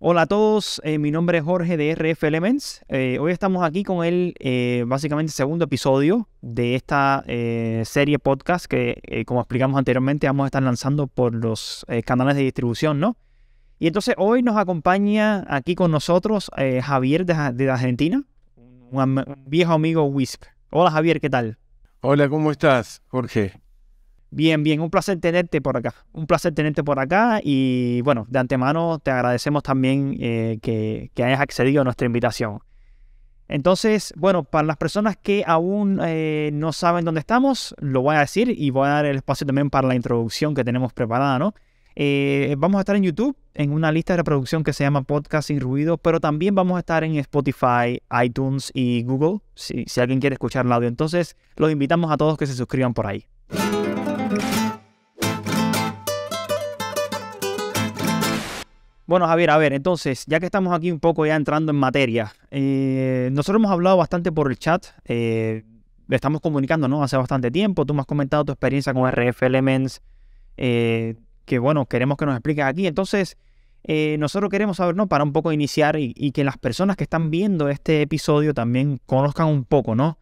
Hola a todos, eh, mi nombre es Jorge de RF Elements. Eh, hoy estamos aquí con el eh, básicamente segundo episodio de esta serie podcast que, como explicamos anteriormente, vamos a estar lanzando por los canales de distribución, ¿no? Y entonces hoy nos acompaña aquí con nosotros Javier de, Argentina, un, un, viejo amigo WISP. Hola Javier, ¿qué tal? Hola, ¿cómo estás, Jorge? Bien, bien, un placer tenerte por acá. Un placer tenerte por acá y bueno, de antemano te agradecemos también eh, que, hayas accedido a nuestra invitación. Entonces, bueno, para las personas que aún eh, no saben dónde estamos, lo voy a decir y voy a dar el espacio también para la introducción que tenemos preparada, ¿no? Eh, vamos a estar en YouTube, en una lista de reproducción que se llama Podcast sin Ruido, pero también vamos a estar en Spotify, iTunes y Google, si alguien quiere escuchar el audio. Entonces, los invitamos a todos que se suscriban por ahí. Bueno, Javier, a ver, entonces, ya que estamos aquí un poco ya entrando en materia, eh, nosotros hemos hablado bastante por el chat, eh, estamos comunicando, ¿no? Hace bastante tiempo, tú me has comentado tu experiencia con RF Elements, eh, que bueno, queremos que nos expliques aquí. Entonces, eh, nosotros queremos saber, ¿no? Para un poco iniciar y, que las personas que están viendo este episodio también conozcan un poco, ¿no?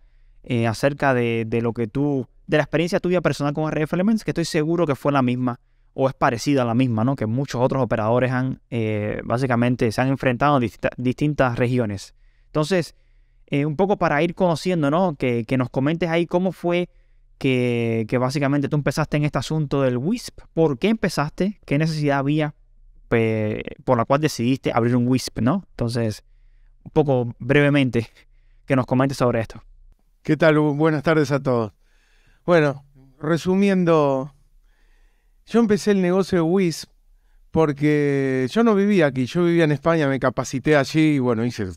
acerca de, de lo que tú, de la experiencia tuya personal con RF Elements, que estoy seguro que fue la misma o es parecida a la misma, ¿no? Que muchos otros operadores han, eh, básicamente, se han enfrentado a distintas regiones. Entonces, eh, un poco para ir conociendo, ¿no? Que, nos comentes ahí cómo fue que, básicamente tú empezaste en este asunto del WISP. ¿Por qué empezaste? ¿Qué necesidad había por la cual decidiste abrir un WISP, ¿no? Entonces, un poco brevemente, que nos comentes sobre esto. ¿Qué tal? Buenas tardes a todos. Bueno, resumiendo yo empecé el negocio de WIS porque yo no vivía aquí, yo vivía en España, me capacité allí y bueno, hice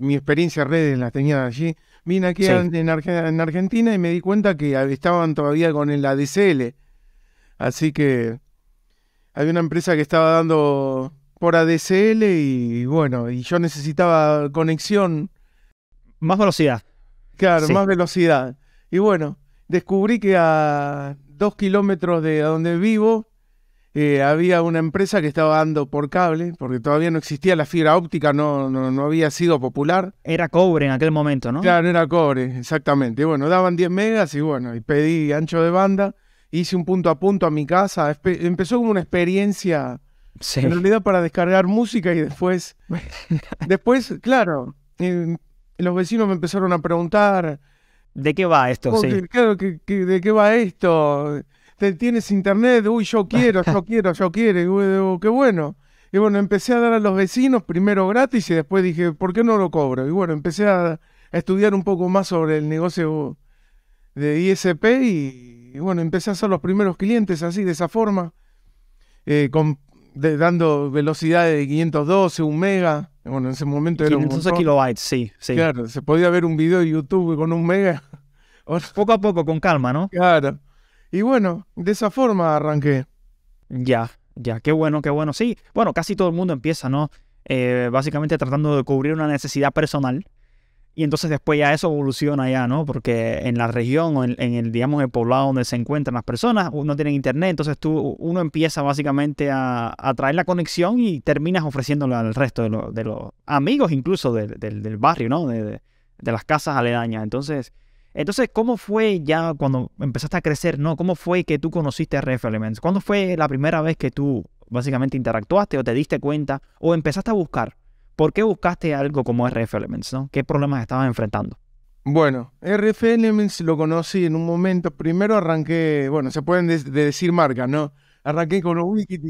mi experiencia en redes las tenía allí. Vine aquí en, Argentina y me di cuenta que estaban todavía con el ADCL. Así que había una empresa que estaba dando por ADCL y, bueno, y yo necesitaba conexión. Más velocidad. Claro, más velocidad. Y bueno, descubrí que a dos kilómetros de donde vivo, eh, había una empresa que estaba dando por cable, porque todavía no existía la fibra óptica, no, no, había sido popular. Era cobre en aquel momento, ¿no? Claro, era cobre, exactamente. bueno, daban 10 megas y bueno, y pedí ancho de banda, hice un punto a punto a mi casa. empezó como una experiencia, en realidad, para descargar música y después, después claro, eh, los vecinos me empezaron a preguntar ¿De qué va esto? claro, ¿De qué va esto? ¿Tienes internet? Uy, yo quiero, yo quiero, yo quiero. qué bueno. Y bueno, empecé a dar a los vecinos, primero gratis y después dije, ¿por qué no lo cobro? Y bueno, empecé a, estudiar un poco más sobre el negocio de ISP y, bueno, empecé a hacer los primeros clientes así, de esa forma, eh, dando velocidades de 512, un mega, bueno, en ese momento era un kilobytes, sí, sí. Claro, se podía ver un video de YouTube con un mega. Poco a poco, con calma, ¿no? Claro. Y bueno, de esa forma arranqué. Ya, ya, qué bueno, qué bueno. Sí, bueno, casi todo el mundo empieza, ¿no? Eh, básicamente tratando de cubrir una necesidad personal y entonces después ya eso evoluciona ya, ¿no? Porque en la región o en, el, digamos, el poblado donde se encuentran las personas, uno tiene internet, entonces tú, uno empieza básicamente a, traer la conexión y terminas ofreciéndola al resto de, los amigos incluso del barrio, ¿no? De, las casas aledañas. Entonces, entonces, ¿cómo fue ya cuando empezaste a crecer, ¿no? ¿Cómo fue que tú conociste a Ref Elements? ¿Cuándo fue la primera vez que tú básicamente interactuaste o te diste cuenta o empezaste a buscar ¿Por qué buscaste algo como RF Elements? ¿no? ¿Qué problemas estabas enfrentando? Bueno, RF Elements lo conocí en un momento. Primero arranqué, bueno, se pueden decir marcas, ¿no? Arranqué con los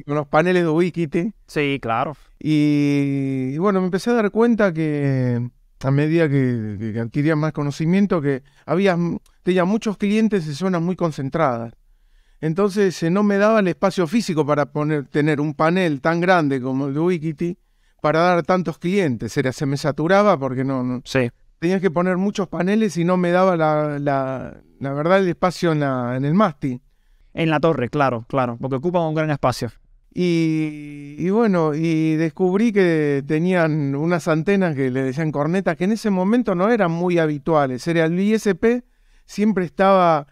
con los paneles de Wikiti. Sí, claro. Y, bueno, me empecé a dar cuenta que a medida que, adquiría más conocimiento, que había, tenía muchos clientes en zonas muy concentradas. Entonces eh, no me daba el espacio físico para tener un panel tan grande como el de Wikiti para dar tantos clientes. Era, se me saturaba porque no, tenías que poner muchos paneles y no me daba la, verdad el espacio en, el mástil. En la torre, claro, claro, porque ocupa un gran espacio. Y, bueno, y descubrí que tenían unas antenas que le decían cornetas, que en ese momento no eran muy habituales. Era el ISP, siempre estaba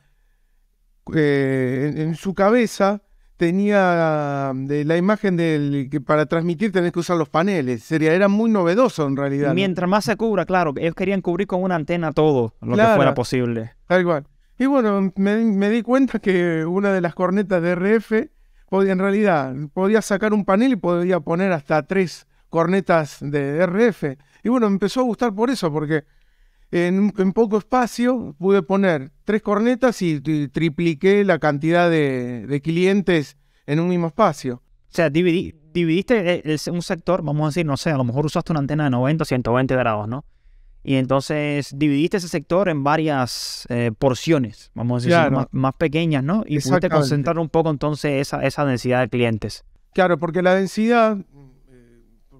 eh, en, su cabeza tenía um, de la imagen del que para transmitir tenés que usar los paneles. Sería, era muy novedoso en realidad. Mientras más se cubra, claro, ellos querían cubrir con una antena todo lo que fuera posible. Tal cual. Y bueno, me, di cuenta que una de las cornetas de RF podía, en realidad, podía sacar un panel y podía poner hasta tres cornetas de RF. Y bueno, me empezó a gustar por eso, porque en, poco espacio pude poner tres cornetas y, tripliqué la cantidad de, clientes en un mismo espacio. O sea, dividiste un sector, vamos a decir, no sé, a lo mejor usaste una antena de 90 120 grados, ¿no? Y entonces dividiste ese sector en varias eh, porciones, vamos a decir, más, pequeñas, ¿no? Y pude concentrar un poco entonces esa, esa densidad de clientes. Claro, porque la densidad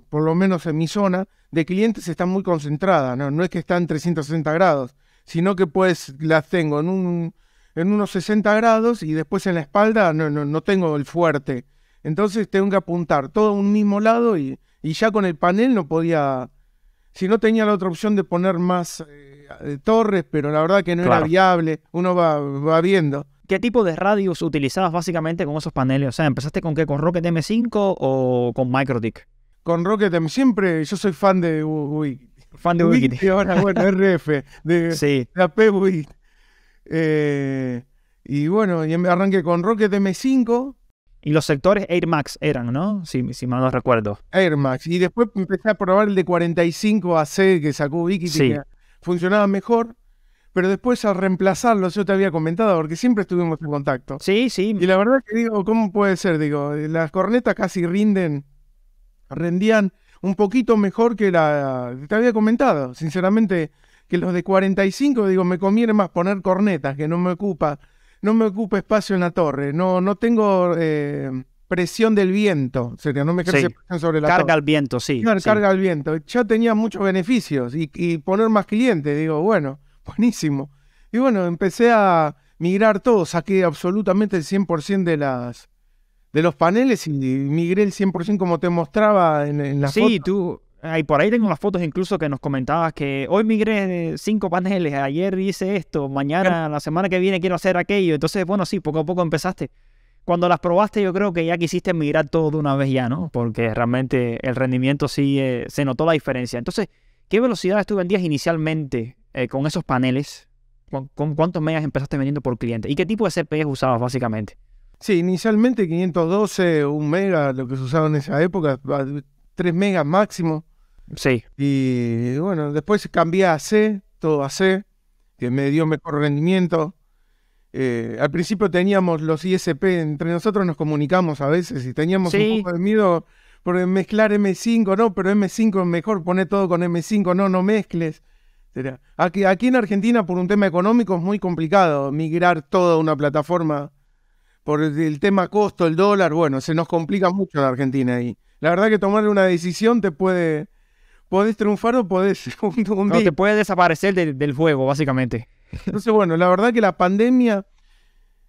por lo menos en mi zona, de clientes está muy concentrada. ¿no? es que están 360 grados, sino que pues las tengo en, un, en unos 60 grados y después en la espalda no, no, tengo el fuerte. Entonces tengo que apuntar todo a un mismo lado y, ya con el panel no podía... Si no tenía la otra opción de poner más eh, eh, torres, pero la verdad que no era viable, uno va, viendo. ¿Qué tipo de radios utilizabas básicamente con esos paneles? O sea, ¿empezaste con qué? ¿Con Rocket M5 o con MicroTik? con Rocket M5. siempre yo soy fan de Wii. Fan de Y ahora, bueno, RF, de, sí. la eh, y bueno, y em, arranqué con Rocket M5. E y los sectores Air Max eran, ¿no? Si, si mal no recuerdo. Air Max. Y después empecé a probar el de 45 AC que sacó Wikipedia. funcionaba mejor. Pero después al reemplazarlo, yo te había comentado, porque siempre estuvimos en contacto. Sí, sí. Y la verdad que digo, ¿cómo puede ser? Digo, eh, las cornetas casi rinden rendían un poquito mejor que la... Te había comentado, sinceramente, que los de 45, digo, me conviene más poner cornetas, que no me ocupa, no me ocupa espacio en la torre, no, no tengo eh, presión del viento, sería, no me ejerce presión sobre la carga torre. Carga al viento, sí. No, carga al viento. Ya tenía muchos beneficios y, y poner más clientes, digo, bueno, buenísimo. Y bueno, empecé a migrar todo, saqué absolutamente el 100% de las de los paneles y migré el 100% como te mostraba en, la sí, foto. Sí, tú, ahí por ahí tengo las fotos incluso que nos comentabas que hoy migré cinco paneles, ayer hice esto, mañana, la semana que viene quiero hacer aquello. Entonces, bueno, sí, poco a poco empezaste. Cuando las probaste, yo creo que ya quisiste migrar todo de una vez ya, ¿no? Porque realmente el rendimiento sí se notó la diferencia. Entonces, ¿qué velocidades tú vendías inicialmente eh, con esos paneles? ¿Con, cuántos megas empezaste vendiendo por cliente? ¿Y qué tipo de CPUs usabas básicamente? Sí, inicialmente 512, un mega, lo que se usaba en esa época, 3 megas máximo. Sí. Y bueno, después cambié a C, todo a C, que me dio mejor rendimiento. Eh, al principio teníamos los ISP, entre nosotros nos comunicamos a veces y teníamos un poco de miedo por mezclar M5, no, pero M5 es mejor, poner todo con M5, no, no mezcles. Aquí, aquí en Argentina, por un tema económico, es muy complicado migrar toda una plataforma por el tema costo, el dólar, bueno, se nos complica mucho en Argentina ahí. la verdad que tomar una decisión te puede, podés triunfar o podés un, no, te puede desaparecer del fuego básicamente. Entonces, bueno, la verdad que la pandemia,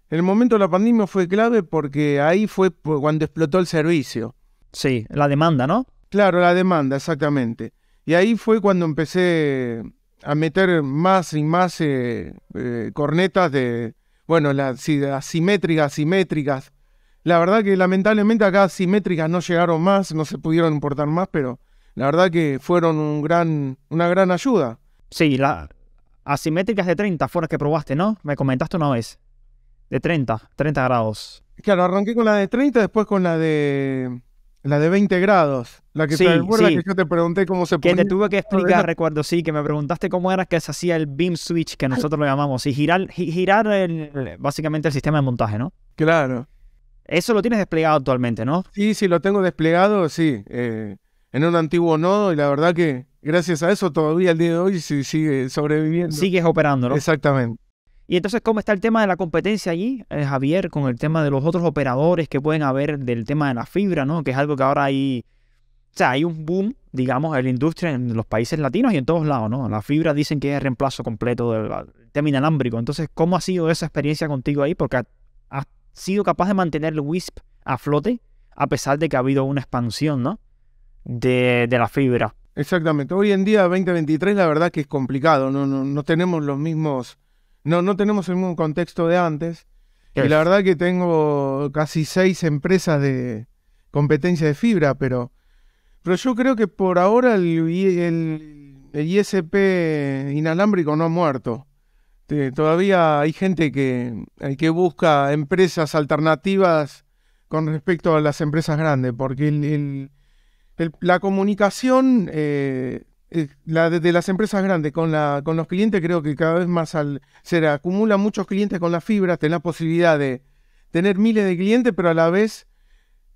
el momento de la pandemia fue clave porque ahí fue cuando explotó el servicio. Sí, la demanda, ¿no? Claro, la demanda, exactamente. Y ahí fue cuando empecé a meter más y más eh, eh, cornetas de, bueno, las simétricas, asimétricas. La verdad que lamentablemente acá simétricas no llegaron más, no se pudieron importar más, pero la verdad que fueron un gran, una gran ayuda. Sí, las asimétricas de 30 fueron las que probaste, ¿no? Me comentaste una vez. De 30, 30 grados. Claro, arranqué con la de 30, después con la de la de 20 grados, la que te recuerda que yo te pregunté cómo se ponía. Que te tuve que explicar, recuerdo, sí, que me preguntaste cómo era que se hacía el beam switch, que nosotros lo llamamos, y girar, girar básicamente el sistema de montaje, ¿no? Claro. Eso lo tienes desplegado actualmente, ¿no? Sí, sí, lo tengo desplegado, sí, eh, en un antiguo nodo, y la verdad que gracias a eso todavía el día de hoy sigue sobreviviendo. Sigues operándolo. Exactamente. Y entonces, ¿cómo está el tema de la competencia allí, eh, Javier, con el tema de los otros operadores que pueden haber del tema de la fibra, ¿no? Que es algo que ahora hay, o sea, hay un boom, digamos, en la industria en los países latinos y en todos lados, ¿no? La fibra dicen que es el reemplazo completo del tema inalámbrico. Entonces, ¿cómo ha sido esa experiencia contigo ahí? Porque has sido capaz de mantener el WISP a flote a pesar de que ha habido una expansión, ¿no? De, la fibra. Exactamente. Hoy en día, 2023, la verdad que es complicado. no, no tenemos los mismos no, no tenemos el mismo contexto de antes. Y la verdad que tengo casi seis empresas de competencia de fibra, pero, pero yo creo que por ahora el, ISP inalámbrico no ha muerto. todavía hay gente que, eh, que busca empresas alternativas con respecto a las empresas grandes, porque la comunicación eh, eh, la de, las empresas grandes con, la, con los clientes, creo que cada vez más al, se acumula muchos clientes con las fibras, tenés la posibilidad de tener miles de clientes, pero a la vez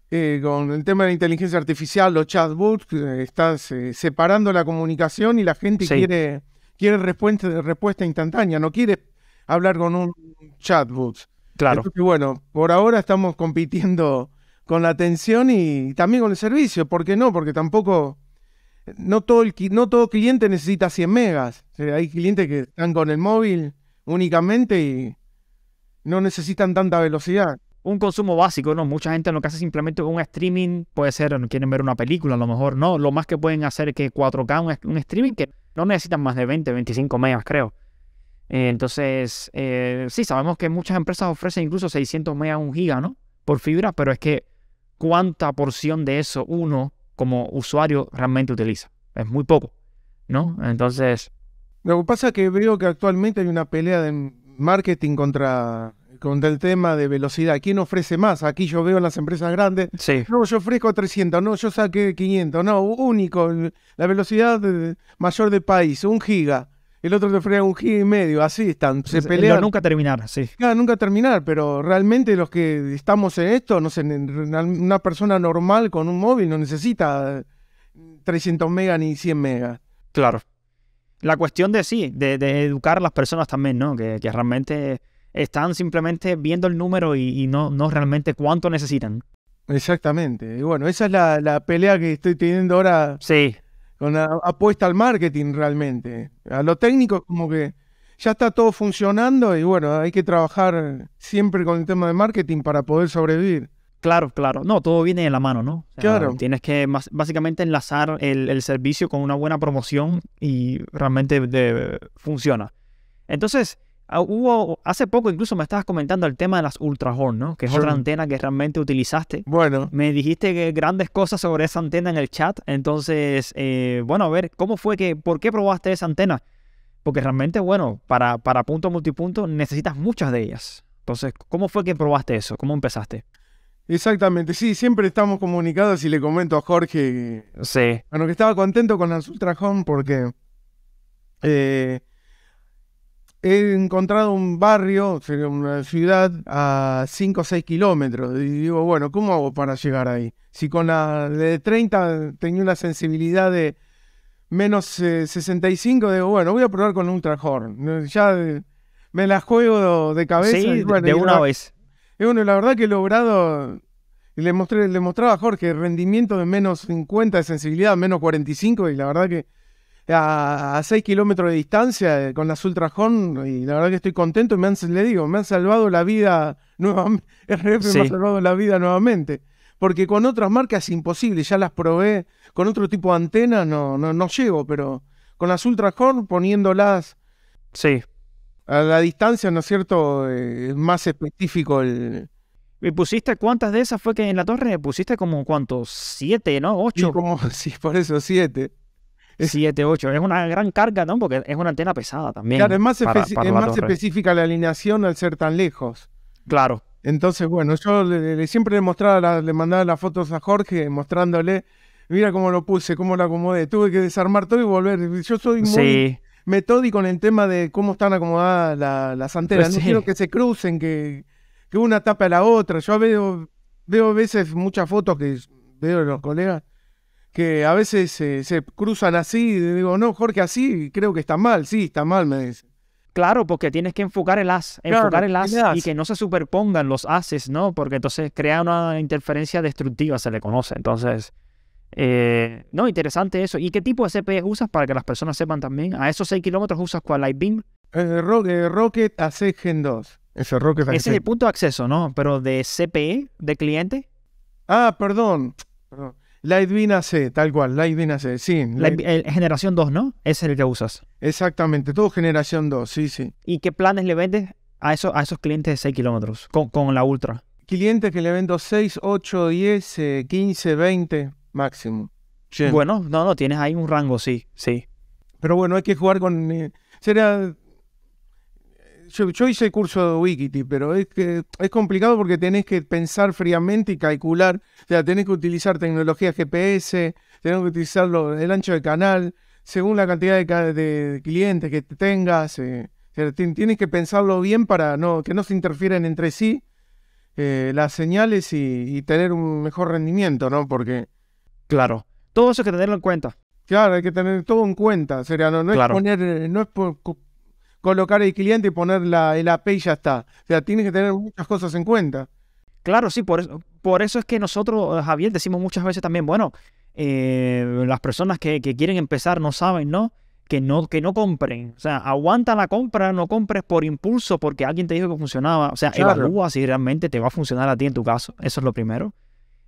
eh, con el tema de la inteligencia artificial, los chatbots, eh, estás separando la comunicación y la gente quiere, quiere respuesta, respuesta instantánea, no quiere hablar con un chatbot. Claro. bueno, por ahora estamos compitiendo con la atención y también con el servicio, ¿por qué no? Porque tampoco no todo, el, no todo cliente necesita 100 megas. hay clientes que están con el móvil únicamente y no necesitan tanta velocidad. Un consumo básico, ¿no? Mucha gente lo que hace simplemente un streaming puede ser, quieren ver una película, a lo mejor no. Lo más que pueden hacer es que 4K, un, streaming que no necesitan más de 20, 25 megas, creo. Eh, entonces, eh, sí, sabemos que muchas empresas ofrecen incluso 600 megas, un giga, ¿no? Por fibra, pero es que, ¿cuánta porción de eso uno como usuario realmente utiliza. Es muy poco, ¿no? Entonces... Lo que pasa es que veo que actualmente hay una pelea de marketing contra, el tema de velocidad. ¿Quién ofrece más? Aquí yo veo en las empresas grandes. Sí. No, yo ofrezco 300, no, yo saqué 500, no, único, la velocidad mayor del país, un giga el otro te ofrece un giro y medio, así están, se eh, pelean. nunca terminar, sí. nunca terminar, pero realmente los que estamos en esto, no sé, una persona normal con un móvil no necesita 300 eh, megas ni 100 megas. Claro. La cuestión de sí, de, educar a las personas también, ¿no? Que, realmente están simplemente viendo el número y, no, realmente cuánto necesitan. Exactamente. Y bueno, esa es la pelea que estoy teniendo ahora. Sí una apuesta al marketing realmente. A lo técnico como que ya está todo funcionando y bueno, hay que trabajar siempre con el tema de marketing para poder sobrevivir. Claro, claro. No, todo viene de la mano, ¿no? claro. Tienes que básicamente enlazar el, servicio con una buena promoción y realmente funciona. Entonces, Ah, hubo, hace poco incluso me estabas comentando el tema de las ultra horn, ¿no? Que es otra antena que realmente utilizaste. Bueno. Me dijiste que grandes cosas sobre esa antena en el chat. Entonces, eh, bueno, a ver, ¿cómo fue que, por qué probaste esa antena? Porque realmente, bueno, para, para punto multipunto necesitas muchas de ellas. Entonces, ¿cómo fue que probaste eso? ¿Cómo empezaste? Exactamente, sí, siempre estamos comunicados y le comento a Jorge. Sí. Bueno, que estaba contento con las Ultra Horn porque. Eh, he encontrado un barrio, una ciudad a 5 o 6 kilómetros. Y digo, bueno, ¿cómo hago para llegar ahí? Si con la de 30 tenía una sensibilidad de menos 65, eh, digo, bueno, voy a probar con un Ultrahorn. Ya me la juego de cabeza. Sí, de una vez. Y bueno, la verdad que he logrado... Le, mostré, le mostraba a Jorge rendimiento de menos 50 de sensibilidad, menos 45, y la verdad que a, 6 kilómetros de distancia eh, con las Horn y la verdad que estoy contento. Y me han, le digo, me han salvado la vida nuevamente. RF me ha salvado la vida nuevamente. Porque con otras marcas es imposible, ya las probé. Con otro tipo de antena no, no, no llego, pero con las Ultrahorn poniéndolas. A la distancia, ¿no es cierto? Eh, es más específico el, ¿Y pusiste cuántas de esas fue que en la torre? Pusiste como cuántos, siete, ¿no? Ocho. Sí, sí, por eso, siete. 7, 8. Es una gran carga, ¿no? Porque es una antena pesada también. Claro, es más, específica la alineación al ser tan lejos. Claro. Entonces, bueno, yo siempre le, mostraba le mandaba las fotos a Jorge mostrándole, mira cómo lo puse, cómo lo acomodé. Tuve que desarmar todo y volver. Yo soy muy metódico en el tema de cómo están acomodadas las antenas. no quiero que se crucen, que, que una tapa a la otra. Yo veo, veo a veces muchas fotos que veo de los colegas que a veces se cruzan así, y digo, no, Jorge, así creo que está mal, sí, está mal, me dice. Claro, porque tienes que enfocar el as, enfocar el, as y que no se superpongan los ases, ¿no? Porque entonces crea una interferencia destructiva, se le conoce. Entonces, eh, no, interesante eso. ¿Y qué tipo de CPE usas para que las personas sepan también? ¿A esos 6 kilómetros usas cuál Lightbeam? rocket AC Gen 2. Ese Rocket Ese es el punto de acceso, ¿no? Pero de CPE, de cliente. Ah, perdón. perdón. Lightbeam AC, tal cual, la AC, sí. la eh, generación 2, ¿no? Ese es el que usas. Exactamente, todo generación 2, sí, sí. ¿Y qué planes le vendes a, a esos clientes de 6 kilómetros con, la Ultra? Clientes que le vendo 6, 8, 10, 15, 20 máximo. Bueno, no, no, tienes ahí un rango, sí, sí. Pero bueno, hay que jugar con... Eh, sería yo, hice el curso de Wikiti, pero es que es complicado porque tenés que pensar fríamente y calcular. O sea, tenés que utilizar tecnología GPS, tenés que utilizar el ancho de canal, según la cantidad de, clientes que tengas. Eh. tienes que pensarlo bien para no, que no se interfieran entre sí eh, las señales y, tener un mejor rendimiento, ¿no? Porque. Claro. Todo eso hay que tenerlo en cuenta. Claro, hay que tener todo en cuenta. O no, es poner, eh, no es por, colocar el cliente y poner la, el API y ya está. O sea, tienes que tener muchas cosas en cuenta. Claro, sí, por eso, por eso es que nosotros, Javier, decimos muchas veces también, bueno, eh, las personas que, quieren empezar no saben, ¿no? Que, ¿no? que no compren. O sea, aguanta la compra, no compres por impulso porque alguien te dijo que funcionaba. O sea, evalúa si realmente te va a funcionar a ti en tu caso. Eso es lo primero.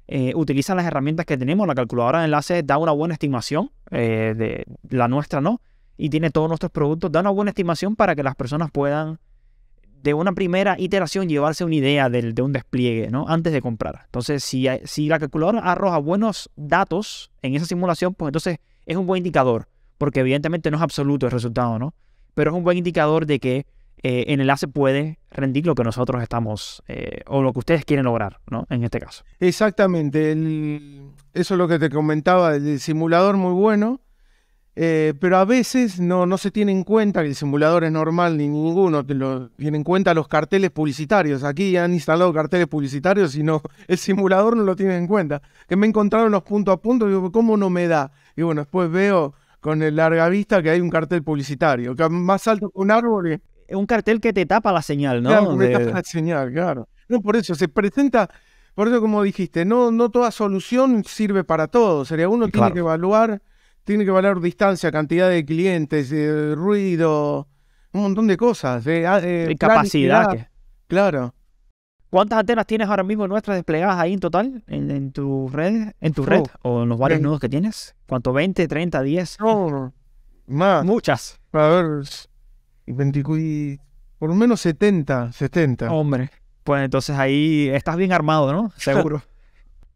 Eh, utiliza las herramientas que tenemos, la calculadora de enlaces da una buena estimación, eh, de la nuestra no, y tiene todos nuestros productos, da una buena estimación para que las personas puedan de una primera iteración llevarse una idea de, de un despliegue, ¿no? Antes de comprar. Entonces, si, si la calculadora arroja buenos datos en esa simulación, pues entonces es un buen indicador, porque evidentemente no es absoluto el resultado, ¿no? Pero es un buen indicador de que en eh, el enlace puede rendir lo que nosotros estamos eh, o lo que ustedes quieren lograr, ¿no? En este caso. Exactamente. eso es lo que te comentaba, el simulador muy bueno eh, pero a veces no, no se tiene en cuenta que el simulador es normal ni ninguno, tiene lo en cuenta los carteles publicitarios. Aquí han instalado carteles publicitarios y no, el simulador no lo tiene en cuenta. Que me encontraron los punto a punto, y digo, ¿cómo no me da? Y bueno, después veo con el larga vista que hay un cartel publicitario, que más alto que un árbol. Es un cartel que te tapa la señal, ¿no? tapa la señal, claro. No, por eso se presenta, por eso como dijiste, no, no toda solución sirve para todo. Sería uno tiene que evaluar tiene que valer distancia, cantidad de clientes, eh, ruido, un montón de cosas. Eh, ah, eh capacidad. Claro. ¿Cuántas antenas tienes ahora mismo nuestras desplegadas ahí en total en, tu red, en tu red o en los varios nudos que tienes? ¿Cuánto? ¿20, 30, 10? No, más. Muchas. A ver, por lo menos 70, 70. Hombre, pues entonces ahí estás bien armado, ¿no? Seguro.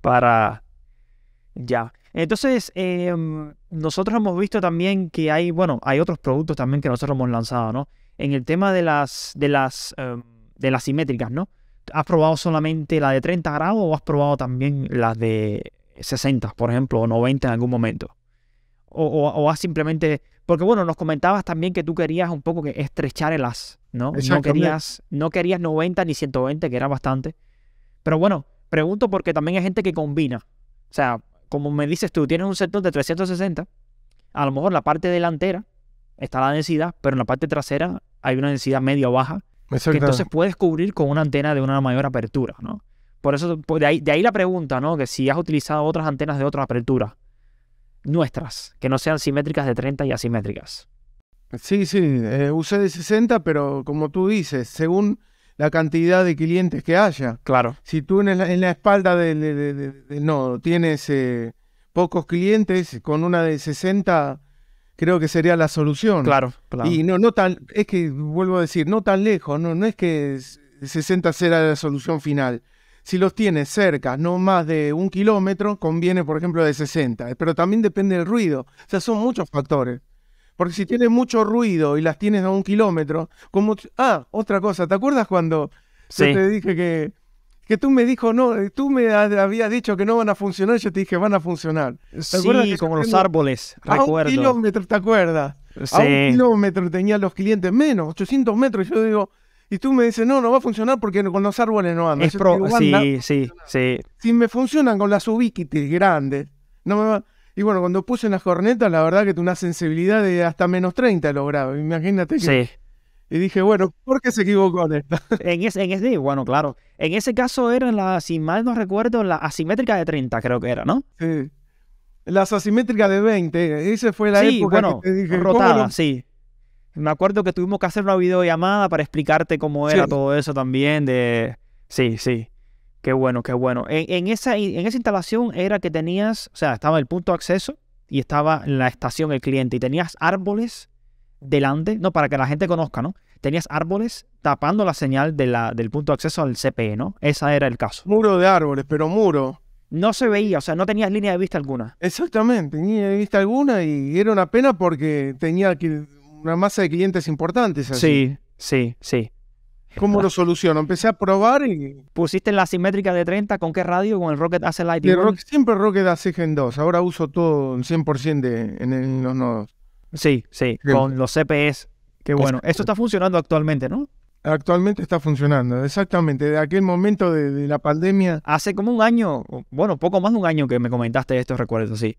Para... Ya. Entonces, eh, nosotros hemos visto también que hay, bueno, hay otros productos también que nosotros hemos lanzado, ¿no? En el tema de las, de las, em, de las simétricas, ¿no? ¿Has probado solamente la de 30 grados o has probado también las de 60, por ejemplo, o 90 en algún momento? O, o, has simplemente, porque bueno, nos comentabas también que tú querías un poco que estrechar el as, ¿no? No querías, no querías 90 ni 120, que era bastante. Pero bueno, pregunto porque también hay gente que combina. O sea, como me dices tú, tienes un sector de 360, a lo mejor la parte delantera está la densidad, pero en la parte trasera hay una densidad media o baja, que entonces puedes cubrir con una antena de una mayor apertura, ¿no? Por eso, pues, de ahí, la pregunta, ¿no? Que si has utilizado otras antenas de otra apertura, nuestras, que no sean simétricas de 30 y asimétricas. Sí, sí, eh, usé de 60, pero como tú dices, según la cantidad de clientes que haya. Claro. Si tú en la, espalda de, de, tienes eh, pocos clientes, con una de 60 creo que sería la solución. Claro, Y no, no tan, es que vuelvo a decir, no tan lejos, no, no es que 60 sea la solución final. Si los tienes cerca, no más de un kilómetro, conviene, por ejemplo, de 60. Pero también depende del ruido. O sea, son muchos factores. Porque si tienes mucho ruido y las tienes a un kilómetro, como... Ah, otra cosa, ¿te acuerdas cuando yo te dije que, que tú me dijo, no, eh, tú me habías dicho que no van a funcionar, yo te dije, van a funcionar. sí, acuerdas como los árboles, a un kilómetro, ¿te acuerdas? A un kilómetro tenía los clientes, menos, 800 metros, y yo digo... Y tú me dices, no, no va a funcionar porque con los árboles no andan. Es pro, sí, sí, sí. Si me funcionan con las ubiquitis grandes, no me va... Y bueno, cuando puse en las cornetas, la verdad que tuve una sensibilidad de hasta menos 30 logrado Imagínate Sí. Y dije, bueno, ¿por qué se equivocó en esta? en ese, bueno, claro. En ese caso era la, si mal no recuerdo, la asimétrica de 30, creo que era, ¿no? Sí. Las asimétricas de 20. Esa fue la época bueno, que te dije, rotada, sí. Me acuerdo que tuvimos que hacer una videollamada para explicarte cómo era todo eso también de... Sí, sí. Qué bueno, qué bueno. En, esa, en esa instalación era que tenías, o sea, estaba el punto de acceso y estaba en la estación, el cliente, y tenías árboles delante, no, para que la gente conozca, ¿no? Tenías árboles tapando la señal de la, del punto de acceso al CPE, ¿no? Ese era el caso. Muro de árboles, pero muro. No se veía, o sea, no tenías línea de vista alguna. Exactamente, línea de vista alguna y era una pena porque tenía una masa de clientes importantes. Sí, sí, sí. ¿Cómo lo soluciono? Empecé a probar y... ¿Pusiste la simétrica de 30 con qué radio? ¿Con el Rocket AC Lighting? siempre Rocket AC Gen 2. Ahora uso todo en 100% en, los nodos. Sí, sí, con los CPS. Qué pues bueno. Esto Eso está funcionando actualmente, ¿no? Actualmente está funcionando, exactamente. De aquel momento de, de, la pandemia. Hace como un año, bueno, poco más de un año que me comentaste esto, recuerdo, sí.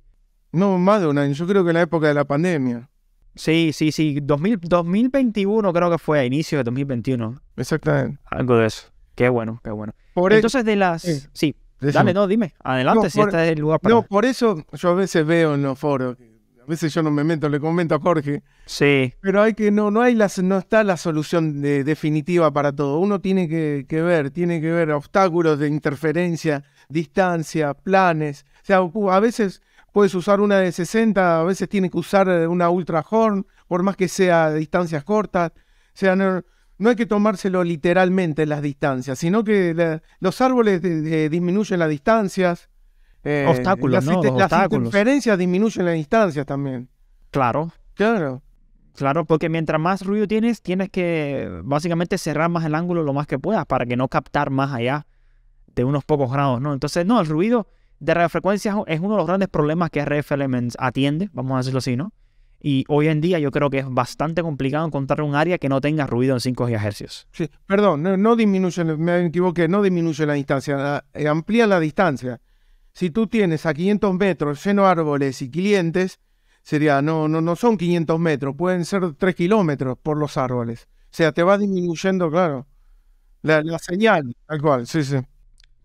No, más de un año. Yo creo que en la época de la pandemia. Sí, sí, sí. 2021 creo que fue, a inicio de 2021. Exactamente. Algo de eso. Qué bueno, qué bueno. E- Entonces, de las. sí. Dale, no, dime. Adelante, si este es el lugar para. No, por eso yo a veces veo en los foros. A veces yo no me meto, le comento a Jorge. Sí. Pero hay que, no, no hay las, no está la solución definitiva para todo. Uno tiene que, que ver, tiene que ver obstáculos de interferencia, distancia, planes. O sea, a veces puedes usar una de 60, a veces tiene que usar eh, una ultra horn, por más que sea distancias cortas. O sea, no, hay que tomárselo literalmente las distancias, sino que los árboles disminuyen las distancias. Eh, obstáculos, las, ¿no? las disminuyen las distancias también. Claro. Claro. Claro, porque mientras más ruido tienes, tienes que básicamente cerrar más el ángulo lo más que puedas para que no captar más allá de unos pocos grados, ¿no? Entonces, no, el ruido de radiofrecuencia es uno de los grandes problemas que RF Elements atiende, vamos a decirlo así, ¿no? Y hoy en día yo creo que es bastante complicado encontrar un área que no tenga ruido en 5 GHz. Sí, perdón, no, disminuye, me equivoqué, no disminuye la distancia, eh, amplía la distancia. Si tú tienes a 500 metros lleno árboles y clientes, sería, no, no, no son 500 metros, pueden ser 3 kilómetros por los árboles. O sea, te va disminuyendo, claro, la, la señal, tal cual, sí, sí.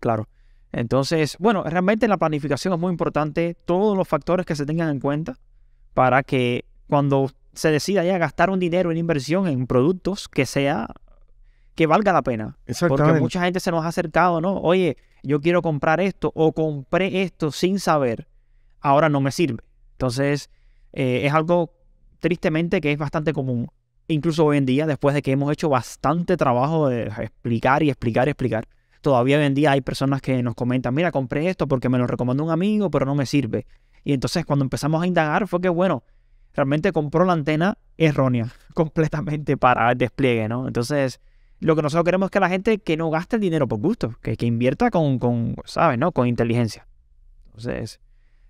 Claro. Entonces, bueno, realmente la planificación es muy importante, todos los factores que se tengan en cuenta para que cuando se decida ya gastar un dinero en inversión en productos que sea que valga la pena. Porque mucha gente se nos ha acercado, ¿no? Oye, yo quiero comprar esto o compré esto sin saber, ahora no me sirve. Entonces, eh, es algo tristemente que es bastante común, incluso hoy en día, después de que hemos hecho bastante trabajo de explicar y explicar y explicar todavía hoy en día hay personas que nos comentan, mira, compré esto porque me lo recomendó un amigo, pero no me sirve. Y entonces cuando empezamos a indagar fue que, bueno, realmente compró la antena errónea completamente para el despliegue, ¿no? Entonces, lo que nosotros queremos es que la gente que no gaste el dinero por gusto, que, que invierta con, con, ¿sabes? ¿no? Con inteligencia. Entonces,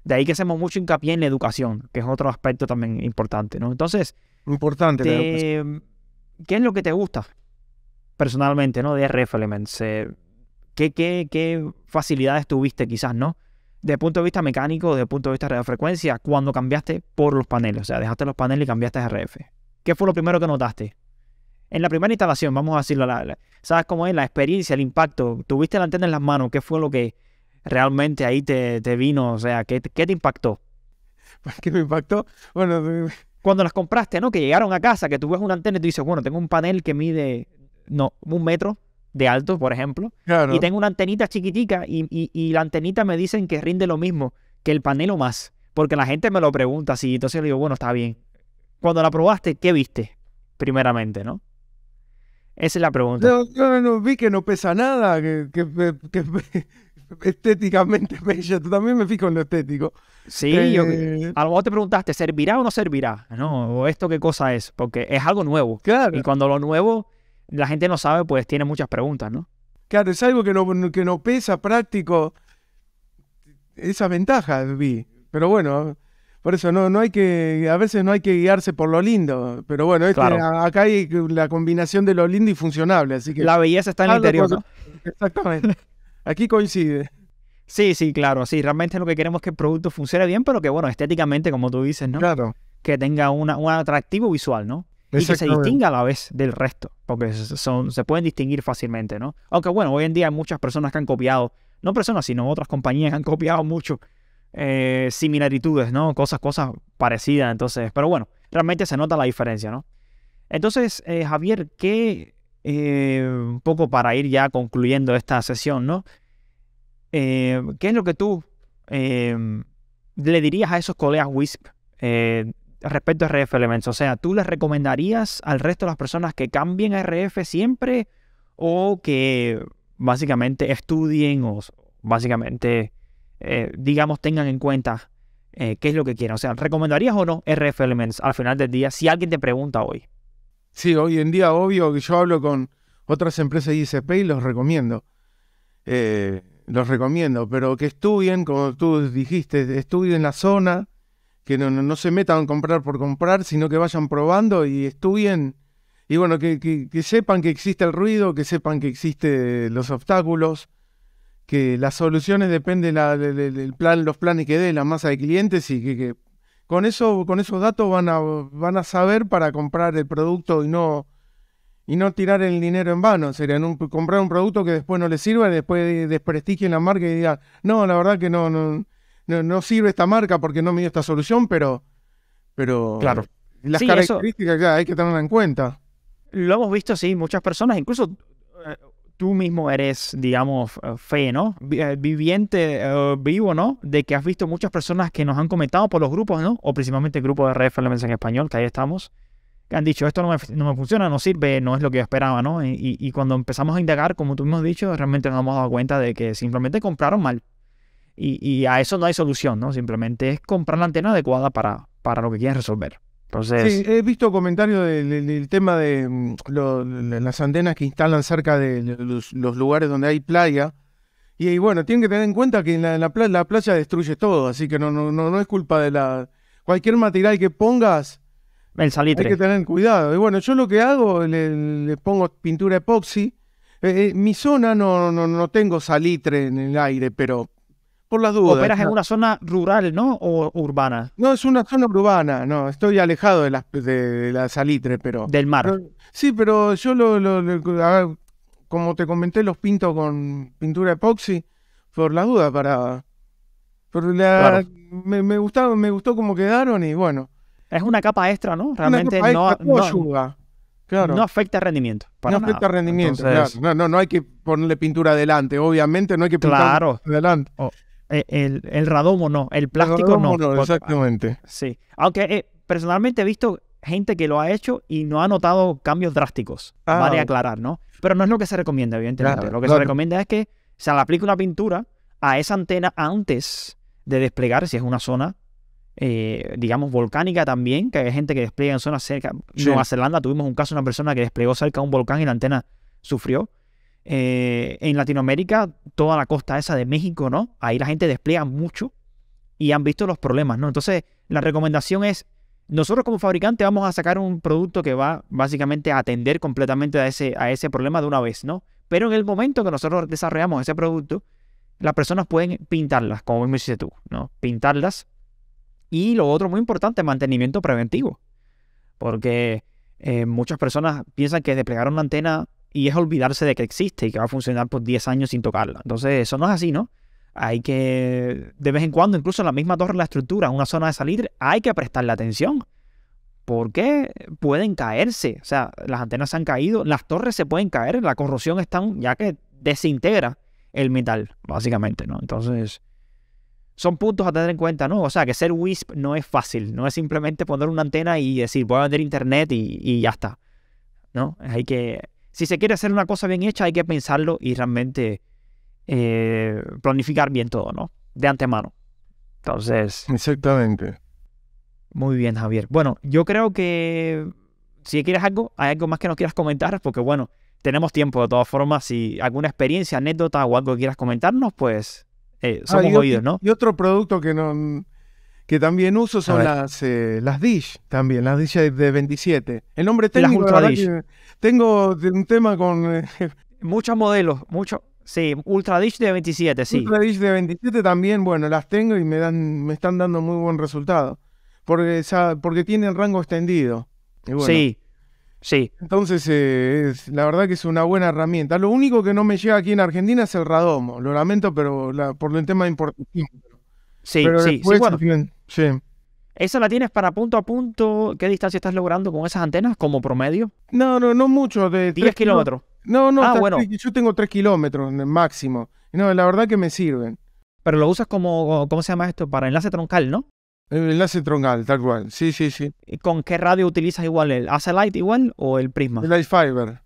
de ahí que hacemos mucho hincapié en la educación, que es otro aspecto también importante, ¿no? Entonces, importante. ¿Qué es lo que te gusta personalmente, ¿no? De RF ¿Qué, facilidades tuviste quizás, no? De punto de vista mecánico, de punto de vista de radiofrecuencia, cuando cambiaste por los paneles, o sea, dejaste los paneles y cambiaste a RF. ¿Qué fue lo primero que notaste? En la primera instalación, vamos a decirlo, ¿sabes cómo es? La experiencia, el impacto. Tuviste la antena en las manos, ¿qué fue lo que realmente ahí te, vino? O sea, ¿qué, ¿qué te impactó? ¿Qué me impactó? Bueno, cuando las compraste, ¿no? Que llegaron a casa, que tuviste una antena y tú dices, bueno, tengo un panel que mide, no, un metro, de alto, por ejemplo, y tengo una antenita chiquitica y, la antenita me dicen que rinde lo mismo que el panel o más, porque la gente me lo pregunta así, entonces le digo, bueno, está bien. Cuando la probaste, ¿qué viste? Primeramente, ¿no? Esa es la pregunta. yo vi que no pesa nada, que, que, que, estéticamente también me fijo en lo estético. Sí, eh, yo, a lo te preguntaste, ¿servirá o no servirá? No, o esto qué cosa es, porque es algo nuevo. Claro. Y cuando lo nuevo la gente no sabe, pues tiene muchas preguntas, ¿no? Claro, es algo que no, que no pesa práctico. esa ventaja, vi. Pero bueno, por eso no, no hay que, a veces no hay que guiarse por lo lindo. Pero bueno, este, acá hay la combinación de lo lindo y funcionable. Así que la belleza está en el interior. ¿no? Exactamente. Aquí coincide. Sí, sí, claro, sí. Realmente lo que queremos es que el producto funcione bien, pero que, bueno, estéticamente, como tú dices, ¿no? Claro. Que tenga un atractivo visual, ¿no? y que se distinga a la vez del resto, porque son, se pueden distinguir fácilmente, ¿no? Aunque bueno, hoy en día hay muchas personas que han copiado, no personas, sino otras compañías que han copiado mucho eh, similaritudes, ¿no? Cosas, cosas parecidas, entonces, pero bueno, realmente se nota la diferencia, ¿no? Entonces, eh, Javier, ¿qué, eh, un poco para ir ya concluyendo esta sesión, ¿no? ¿Qué es lo que tú le dirías a esos colegas WISP? respecto a RF Elements? O sea, ¿tú les recomendarías al resto de las personas que cambien a RF siempre o que básicamente estudien o básicamente, eh, digamos, tengan en cuenta eh, qué es lo que quieren? O sea, ¿recomendarías o no RF Elements al final del día si alguien te pregunta hoy? Sí, hoy en día, obvio, que yo hablo con otras empresas ICP y los recomiendo. Eh, los recomiendo, pero que estudien, como tú dijiste, estudien la zona, que no, no, se metan a comprar por comprar, sino que vayan probando y estudien. Y bueno, que, que, sepan que existe el ruido, que sepan que existen los obstáculos, que las soluciones dependen del plan, los planes que dé la masa de clientes y que, con eso, con esos datos van a, van a saber para comprar el producto y no, y no tirar el dinero en vano. Sería un, comprar un producto que después no le sirva y después desprestigien la marca y digan, no, la verdad que no, no, no, sirve esta marca porque no me dio esta solución, pero, pero claro. las características ya, hay que tenerlas en cuenta. Lo hemos visto, sí, muchas personas, incluso eh, tú mismo eres, digamos, eh, fe, ¿no? Eh, viviente, vivo, ¿no? De que has visto muchas personas que nos han comentado por los grupos, ¿no? O principalmente el grupo de RF en español, que ahí estamos, que han dicho, esto no me, funciona, no sirve, no es lo que yo esperaba, ¿no? Y, cuando empezamos a indagar, como tú mismo has dicho, realmente nos hemos dado cuenta de que simplemente compraron mal. Y, y, a eso no hay solución, ¿no? Simplemente es comprar la antena adecuada para, para lo que quieres resolver. Entonces... he visto comentarios del, tema mm, de las antenas que instalan cerca de los, lugares donde hay playa. Y, bueno, tienen que tener en cuenta que la, la, playa, destruye todo, así que no, no, no, es culpa de la... Cualquier material que pongas, el salitre. Hay que tener cuidado. Y bueno, yo lo que hago, le, pongo pintura epoxi. Eh, eh, mi zona no, no, no tengo salitre en el aire, pero por las dudas. ¿Operas en una zona rural, no? ¿O urbana? No, es una zona urbana, no. Estoy alejado de la, de la salitre, pero. Del mar. sí, pero yo lo, como te comenté, los pinto con pintura epoxi, por las dudas, para. Pero me, gustaba, me gustó cómo quedaron y bueno. Es una capa extra, ¿no? Realmente una capa no, no, ayuda. Claro. No afecta rendimiento. no afecta rendimiento. Claro. No, no, hay que ponerle pintura adelante. Obviamente no hay que pintar claro. adelante. Eh, el, el, radomo no, el plástico no. Pues, exactamente. Ah, sí, aunque eh, personalmente he visto gente que lo ha hecho y no ha notado cambios drásticos, ah, vale aclarar, ¿no? Pero no es lo que se recomienda, evidentemente. lo que se recomienda es que se le aplique una pintura a esa antena antes de desplegar, si es una zona, eh, digamos, volcánica también, que hay gente que despliega en zonas cerca. En Nueva Zelanda tuvimos un caso de una persona que desplegó cerca de un volcán y la antena sufrió. Eh, en Latinoamérica, toda la costa esa de México, ¿no? Ahí la gente despliega mucho y han visto los problemas, ¿no? Entonces, la recomendación es, nosotros como fabricante vamos a sacar un producto que va básicamente a atender completamente a ese, a ese problema de una vez, ¿no? Pero en el momento que nosotros desarrollamos ese producto, las personas pueden pintarlas, como mismo dices tú, ¿no? Pintarlas. Y lo otro muy importante, mantenimiento preventivo. Porque eh, muchas personas piensan que desplegar una antena y es olvidarse de que existe y que va a funcionar por 10 años sin tocarla. Entonces, eso no es así, ¿no? Hay que, de vez en cuando, incluso en la misma torre, la estructura, una zona de salir, hay que prestarle atención. Porque pueden caerse, o sea, las antenas se han caído, las torres se pueden caer, la corrosión está, ya que desintegra el metal, básicamente, ¿no? Entonces, son puntos a tener en cuenta, ¿no? O sea, que ser WISP no es fácil, no es simplemente poner una antena y decir, voy a vender internet y, y ya está, ¿no? Hay que si se quiere hacer una cosa bien hecha, hay que pensarlo y realmente eh, planificar bien todo, ¿no? De antemano. Entonces. Exactamente. Muy bien, Javier. Bueno, yo creo que si quieres algo, hay algo más que nos quieras comentar, porque bueno, tenemos tiempo de todas formas. Si alguna experiencia, anécdota o algo que quieras comentarnos, pues eh, ah, somos oídos, ¿no? Y otro producto que no que también uso son las, eh, las Dish, también, las Dish de 27. El nombre técnico. Ultra Dish. Tengo un tema con. Eh, muchos modelos, mucho Sí, Ultra Dish de 27, sí. Ultra Dish de 27 también, bueno, las tengo y me, dan, me están dando muy buen resultado. Porque, porque tienen rango extendido. sí. Sí. Entonces, eh, la verdad que es una buena herramienta. Lo único que no me llega aquí en Argentina es el radomo. Lo lamento, pero la, por el tema de Sí, sí. sí Sí. ¿Esa la tienes para punto a punto? ¿Qué distancia estás logrando con esas antenas como promedio? No, no, no mucho. De 10 kilómetros. No, no, ah, yo tengo 3 kilómetros máximo. No, la verdad que me sirven. Pero lo usas como, ¿cómo se llama esto? Para enlace troncal, ¿no? El enlace troncal, tal cual. Sí, sí, sí. ¿Y con qué radio utilizas igual? ¿El Acelite igual o el Prisma? El Air Fiber.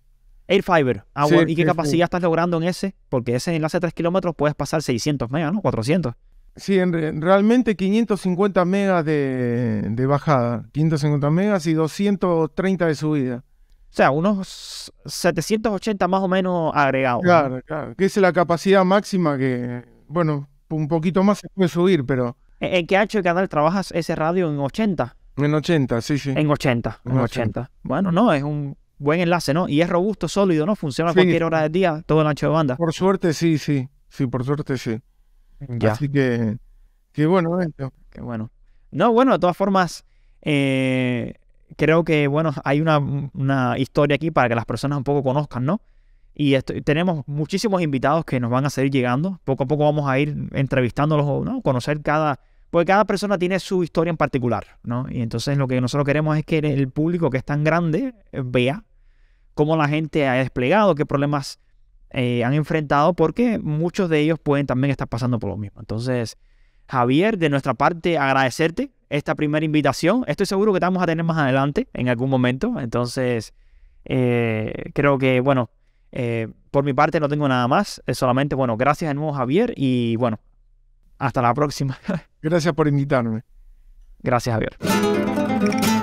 Air Fiber. Ah, ¿Y qué capacidad estás logrando en ese? Porque ese enlace de 3 kilómetros puedes pasar 600 megas, ¿no? 400. Sí, realmente 550 megas de, bajada, 550 megas y 230 de subida. O sea, unos 780 más o menos agregados. Claro, claro, que es la capacidad máxima que, bueno, un poquito más se puede subir, pero... ¿En qué ancho de canal trabajas ese radio? ¿En 80? En 80, sí, sí. En 80, en, 80. Bueno, no, es un buen enlace, ¿no? Y es robusto, sólido, ¿no? Funciona a cualquier hora del día, todo el ancho de banda. Por suerte, sí, sí. Sí, por suerte, sí. Así que, que bueno, eh, Qué bueno. No, bueno, de todas formas, eh, creo que, bueno, hay una, historia aquí para que las personas un poco conozcan, ¿no? Y tenemos muchísimos invitados que nos van a seguir llegando. Poco a poco vamos a ir entrevistándolos, ¿no? Conocer cada... Porque cada persona tiene su historia en particular, ¿no? Y entonces lo que nosotros queremos es que el público que es tan grande eh, vea cómo la gente ha desplegado, qué problemas eh, han enfrentado porque muchos de ellos pueden también estar pasando por lo mismo. Entonces, Javier, de nuestra parte, agradecerte esta primera invitación. Estoy seguro que te vamos a tener más adelante en algún momento. Entonces, eh, creo que, bueno, eh, por mi parte no tengo nada más. solamente, bueno, gracias de nuevo, Javier, y bueno, hasta la próxima. gracias por invitarme. Gracias, Javier.